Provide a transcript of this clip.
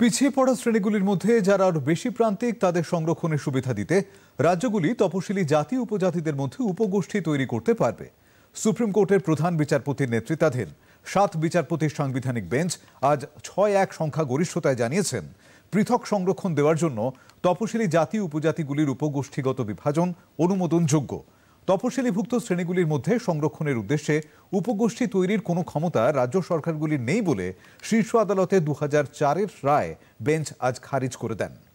পিছিয়ে পড়া শ্রেণীগুলির মধ্যে যারা আরও বেশি প্রান্তিক তাদের সংরক্ষণের সুবিধা দিতে রাজ্যগুলি তপশিলি জাতি উপজাতিদের মধ্যে উপগোষ্ঠী তৈরি করতে পারবে সুপ্রিম কোর্টের প্রধান বিচারপতির নেতৃত্বাধীন সাত বিচারপতির সাংবিধানিক বেঞ্চ আজ ছয় এক সংখ্যা গরিষ্ঠতায় জানিয়েছেন পৃথক সংরক্ষণ দেওয়ার জন্য তপশিলি জাতি উপজাতিগুলির উপগোষ্ঠীগত বিভাজন অনুমোদনযোগ্য তপশিলিভুক্ত শ্রেণীগুলির মধ্যে সংরক্ষণের উদ্দেশ্যে উপগোষ্ঠী তৈরির কোনো ক্ষমতা রাজ্য সরকারগুলির নেই বলে শীর্ষ আদালতে দু হাজার রায় বেঞ্চ আজ খারিজ করে দেন